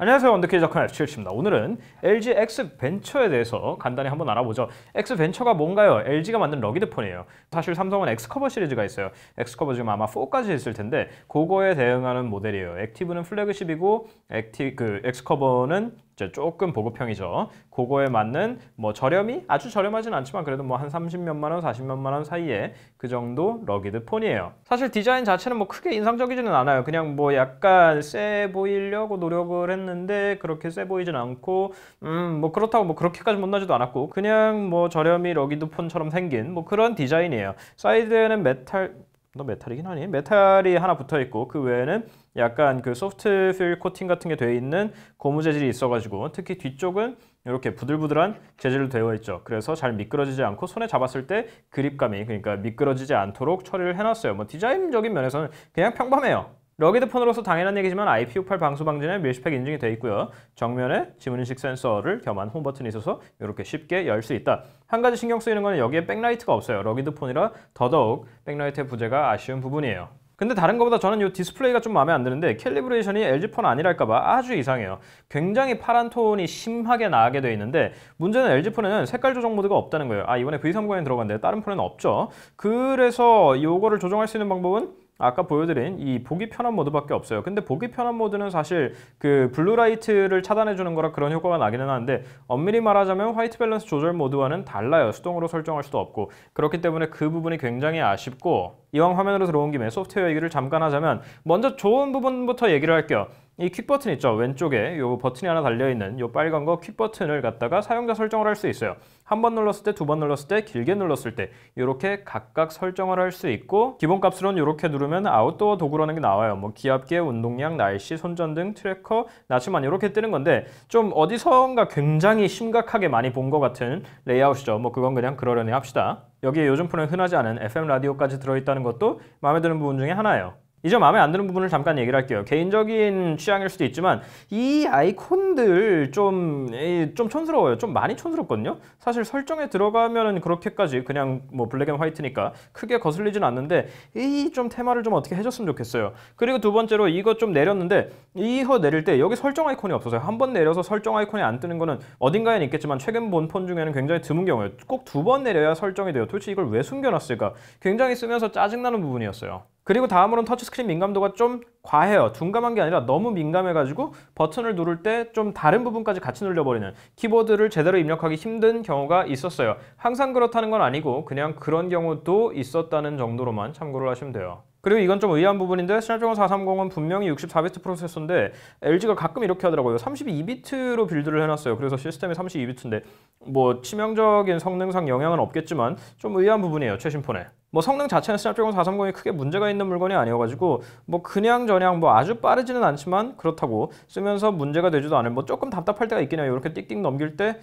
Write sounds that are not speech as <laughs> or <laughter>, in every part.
안녕하세요 원더키즈 작가 F7입니다. 오늘은 LG X벤처에 대해서 간단히 한번 알아보죠. X벤처가 뭔가요? LG가 만든 러기드폰이에요. 사실 삼성은 X커버 시리즈가 있어요. X커버 지금 아마 4까지 있을 텐데 그거에 대응하는 모델이에요. 액티브는 플래그십이고 액티, 그 X커버는 이제 조금 보급형이죠. 그거에 맞는 뭐 저렴이 아주 저렴하진 않지만 그래도 뭐 한 30몇만 원, 40몇만 원 사이에 그 정도 러기드 폰이에요. 사실 디자인 자체는 뭐 크게 인상적이지는 않아요. 그냥 뭐 약간 쎄 보이려고 노력을 했는데 그렇게 쎄 보이진 않고 음 뭐 그렇다고 뭐 그렇게까지 못나지도 않았고 그냥 뭐 저렴이 러기드 폰처럼 생긴 뭐 그런 디자인이에요. 사이드에는 메탈 너 뭐 메탈이긴 하니? 메탈이 하나 붙어 있고 그 외에는 약간 그 소프트 필 코팅 같은 게 돼 있는 고무 재질이 있어가지고 특히 뒤쪽은 이렇게 부들부들한 재질로 되어 있죠. 그래서 잘 미끄러지지 않고 손에 잡았을 때 그립감이 그러니까 미끄러지지 않도록 처리를 해놨어요. 뭐 디자인적인 면에서는 그냥 평범해요. 러기드 폰으로서 당연한 얘기지만 IP68 방수 방지는 밀스펙 인증이 되어 있고요. 정면에 지문인식 센서를 겸한 홈 버튼이 있어서 이렇게 쉽게 열 수 있다. 한 가지 신경 쓰이는 건 여기에 백라이트가 없어요. 러기드 폰이라 더더욱 백라이트의 부재가 아쉬운 부분이에요. 근데 다른 것보다 저는 이 디스플레이가 좀 마음에 안 드는데 캘리브레이션이 LG폰 아니랄까봐 아주 이상해요. 굉장히 파란 톤이 심하게 나게 되어 있는데 문제는 LG폰에는 색깔 조정 모드가 없다는 거예요. 아 이번에 V30에 들어갔는데 다른 폰에는 없죠. 그래서 이거를 조정할 수 있는 방법은 아까 보여드린 이 보기 편한 모드밖에 없어요. 근데 보기 편한 모드는 사실 그 블루라이트를 차단해주는 거라 그런 효과가 나기는 하는데 엄밀히 말하자면 화이트 밸런스 조절 모드와는 달라요. 수동으로 설정할 수도 없고 그렇기 때문에 그 부분이 굉장히 아쉽고 이왕 화면으로 들어온 김에 소프트웨어 얘기를 잠깐 하자면 먼저 좋은 부분부터 얘기를 할게요. 이 퀵 버튼 있죠? 왼쪽에 요 버튼이 하나 달려있는 요 빨간 거 퀵 버튼을 갖다가 사용자 설정을 할 수 있어요. 한 번 눌렀을 때, 두 번 눌렀을 때, 길게 눌렀을 때 이렇게 각각 설정을 할 수 있고 기본값으로는 이렇게 누르면 아웃도어 도구라는 게 나와요. 뭐 기압계, 운동량, 날씨, 손전등, 트래커, 나침반 이렇게 뜨는 건데 좀 어디선가 굉장히 심각하게 많이 본 것 같은 레이아웃이죠. 뭐 그건 그냥 그러려니 합시다. 여기에 요즘 프로에 흔하지 않은 FM 라디오까지 들어있다는 것도 마음에 드는 부분 중에 하나예요. 이제 마음에 안 드는 부분을 잠깐 얘기를 할게요. 개인적인 취향일 수도 있지만 이 아이콘들 좀, 좀 촌스러워요. 좀 많이 촌스럽거든요. 사실 설정에 들어가면 그렇게까지 그냥 뭐 블랙 앤 화이트니까 크게 거슬리진 않는데 이 좀 테마를 좀 어떻게 해줬으면 좋겠어요. 그리고 두 번째로 이거 좀 내렸는데 이거 내릴 때 여기 설정 아이콘이 없어서요. 한 번 내려서 설정 아이콘이 안 뜨는 거는 어딘가에는 있겠지만 최근 본 폰 중에는 굉장히 드문 경우예요. 꼭 두 번 내려야 설정이 돼요. 도대체 이걸 왜 숨겨놨을까? 굉장히 쓰면서 짜증나는 부분이었어요. 그리고 다음으로는 터치스크린 민감도가 좀 과해요. 둔감한 게 아니라 너무 민감해가지고 버튼을 누를 때 좀 다른 부분까지 같이 눌려버리는 키보드를 제대로 입력하기 힘든 경우가 있었어요. 항상 그렇다는 건 아니고 그냥 그런 경우도 있었다는 정도로만 참고를 하시면 돼요. 그리고 이건 좀 의아한 부분인데 스냅드 d r 430은 분명히 64비트 프로세서인데 LG가 가끔 이렇게 하더라고요. 32비트로 빌드를 해놨어요. 그래서 시스템이 32비트인데 뭐 치명적인 성능상 영향은 없겠지만 좀 의아한 부분이에요. 최신 폰에. 뭐 성능 자체는 스냅드래곤 430이 크게 문제가 있는 물건이 아니어가지고 뭐 그냥 저냥 뭐 아주 빠르지는 않지만 그렇다고 쓰면서 문제가 되지도 않을 뭐 조금 답답할 때가 있긴 해요 이렇게 띡띡 넘길 때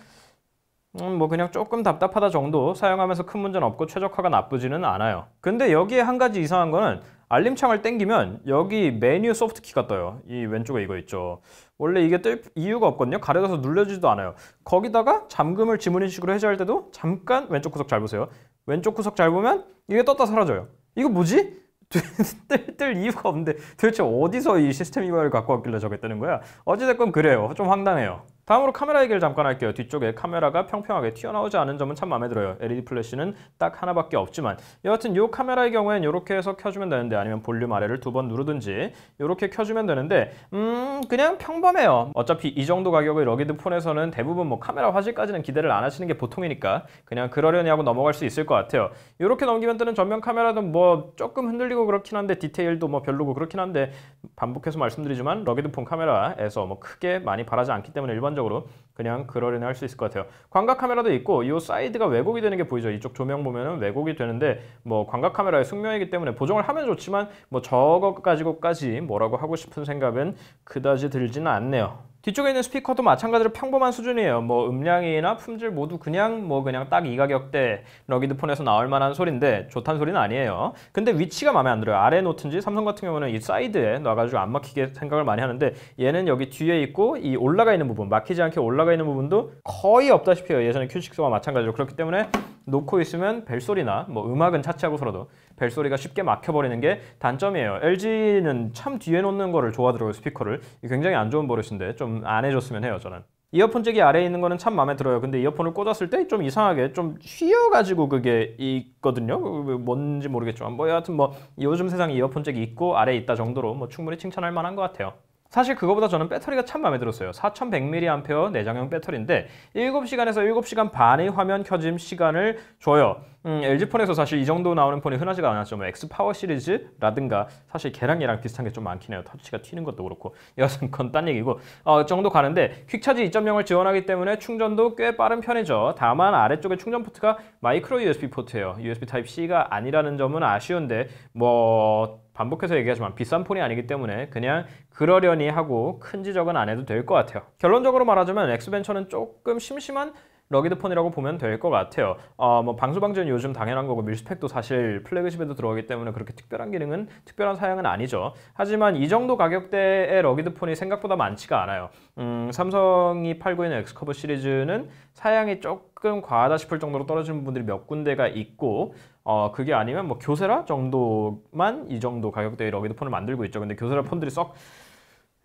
음, 뭐 그냥 조금 답답하다 정도 사용하면서 큰 문제는 없고 최적화가 나쁘지는 않아요 근데 여기에 한 가지 이상한 거는 알림창을 땡기면 여기 메뉴 소프트키가 떠요 이 왼쪽에 이거 있죠 원래 이게 뜰 이유가 없거든요 가려져서 눌려지지도 않아요 거기다가 잠금을 지문인식으로 해제할 때도 잠깐 왼쪽 구석 잘 보세요 왼쪽 구석 잘 보면 이게 떴다 사라져요. 이거 뭐지? <laughs> 뜰, 이유가 없는데 도대체 어디서 이 시스템 이발을 갖고 왔길래 저게 뜨는 거야? 어찌됐건 그래요. 좀 황당해요. 다음으로 카메라 얘기를 잠깐 할게요. 뒤쪽에 카메라가 평평하게 튀어나오지 않은 점은 참 마음에 들어요. LED 플래시는 딱 하나밖에 없지만 여하튼 이 카메라의 경우엔 이렇게 해서 켜주면 되는데 아니면 볼륨 아래를 두 번 누르든지 이렇게 켜주면 되는데 음 그냥 평범해요. 어차피 이 정도 가격의 러기드 폰에서는 대부분 뭐 카메라 화질까지는 기대를 안 하시는 게 보통이니까 그냥 그러려니 하고 넘어갈 수 있을 것 같아요. 이렇게 넘기면 되는 전면 카메라도 뭐 조금 흔들리고 그렇긴 한데 디테일도 뭐 별로고 그렇긴 한데 반복해서 말씀드리지만 러기드 폰 카메라에서 뭐 크게 많이 바라지 않기 때문에 일반 전반적으로 그냥 그러려니 할 수 있을 것 같아요. 광각 카메라도 있고 이 사이드가 왜곡이 되는 게 보이죠. 이쪽 조명 보면은 왜곡이 되는데 뭐 광각 카메라의 숙명이기 때문에 보정을 하면 좋지만 뭐 저거 가지고까지 뭐라고 하고 싶은 생각은 그다지 들지는 않네요. 뒤쪽에 있는 스피커도 마찬가지로 평범한 수준이에요. 뭐 음량이나 품질 모두 그냥 뭐 그냥 딱 이 가격대 러기드폰에서 나올 만한 소리인데 좋다는 소리는 아니에요. 근데 위치가 마음에 안 들어요. 아래 노트인지 삼성 같은 경우는 이 사이드에 놔가지고 안 막히게 생각을 많이 하는데 얘는 여기 뒤에 있고 이 올라가 있는 부분 막히지 않게 올라가 있는 부분도 거의 없다시피 해요. 예전에 Q6와 마찬가지로 그렇기 때문에 놓고 있으면 벨소리나 뭐 음악은 차치하고서라도 벨소리가 쉽게 막혀버리는 게 단점이에요. LG는 참 뒤에 놓는 거를 좋아하더라고요, 스피커를. 굉장히 안 좋은 버릇인데 좀 안 해줬으면 해요, 저는. 이어폰 잭이 아래에 있는 거는 참 마음에 들어요. 근데 이어폰을 꽂았을 때 좀 이상하게 좀 휘어가지고 그게 있거든요. 그, 그 뭔지 모르겠지만 뭐 여하튼 뭐 요즘 세상에 이어폰 잭이 있고 아래에 있다 정도로 뭐 충분히 칭찬할 만한 것 같아요. 사실 그거보다 저는 배터리가 참 마음에 들었어요. 4100mAh 내장형 배터리인데 7시간에서 7시간 반의 화면 켜짐 시간을 줘요. 음, LG폰에서 사실 이 정도 나오는 폰이 흔하지가 않았죠. 뭐 X파워 시리즈라든가 사실 걔량이랑 비슷한 게 좀 많긴 해요. 터치가 튀는 것도 그렇고 <laughs> 여하튼 그건 딴 얘기고 어, 그 정도 가는데 퀵차지 2.0을 지원하기 때문에 충전도 꽤 빠른 편이죠. 다만 아래쪽에 충전 포트가 마이크로 USB 포트예요. USB 타입 C가 아니라는 점은 아쉬운데 뭐 반복해서 얘기하지만 비싼 폰이 아니기 때문에 그냥 그러려니 하고 큰 지적은 안 해도 될 것 같아요. 결론적으로 말하자면 엑스벤처는 조금 심심한 러기드폰이라고 보면 될 것 같아요. 어, 뭐 방수방지는 요즘 당연한 거고 밀스펙도 사실 플래그십에도 들어가기 때문에 그렇게 특별한 기능은 특별한 사양은 아니죠. 하지만 이 정도 가격대의 러기드폰이 생각보다 많지가 않아요. 음, 삼성이 팔고 있는 엑스커버 시리즈는 사양이 조금 과하다 싶을 정도로 떨어지는 분들이 몇 군데가 있고 어, 그게 아니면 뭐 교세라 정도만 이 정도 가격대의 러기드 폰을 만들고 있죠. 근데 교세라 폰들이 썩네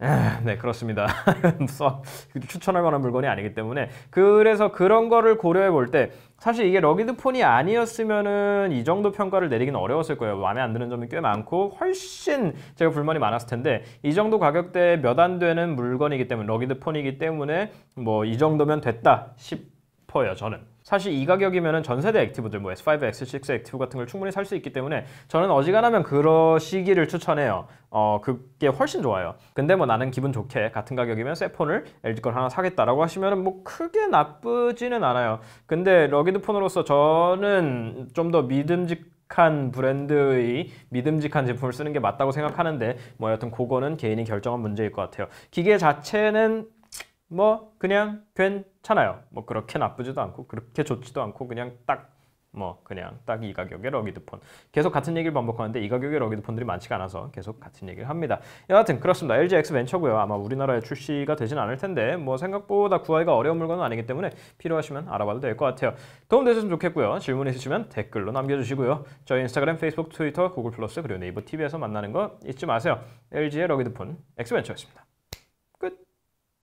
아, 그렇습니다. <laughs> 추천할 만한 물건이 아니기 때문에 그래서 그런 거를 고려해 볼 때 사실 이게 러기드폰이 아니었으면은 이 정도 평가를 내리긴 어려웠을 거예요. 마음에 안 드는 점이 꽤 많고 훨씬 제가 불만이 많았을 텐데 이 정도 가격대에 몇 안 되는 물건이기 때문에 러기드폰이기 때문에 뭐 이 정도면 됐다 싶어요 저는. 사실 이 가격이면 전세대 액티브들 뭐 S5, X6 액티브 같은 걸 충분히 살 수 있기 때문에 저는 어지간하면 그러시기를 추천해요. 어 그게 훨씬 좋아요. 근데 뭐 나는 기분 좋게 같은 가격이면 새 폰을 LG 걸 하나 사겠다라고 하시면 뭐 크게 나쁘지는 않아요. 근데 러기드 폰으로서 저는 좀 더 믿음직 한 브랜드의 믿음직한 제품을 쓰는 게 맞다고 생각하는데 뭐 여튼 그거는 개인이 결정한 문제일 것 같아요. 기계 자체는 뭐 그냥 괜찮아요. 뭐 그렇게 나쁘지도 않고 그렇게 좋지도 않고 그냥 딱 뭐 그냥 딱 이 가격의 러기드폰 계속 같은 얘기를 반복하는데 이 가격의 러기드폰들이 많지가 않아서 계속 같은 얘기를 합니다. 여하튼 그렇습니다. LG X 벤처고요. 아마 우리나라에 출시가 되진 않을 텐데 뭐 생각보다 구하기가 어려운 물건은 아니기 때문에 필요하시면 알아봐도 될 것 같아요. 도움되셨으면 좋겠고요. 질문 있으시면 댓글로 남겨주시고요. 저희 인스타그램, 페이스북, 트위터, 구글 플러스 그리고 네이버 TV에서 만나는 거 잊지 마세요. LG의 러기드폰 X 벤처였습니다.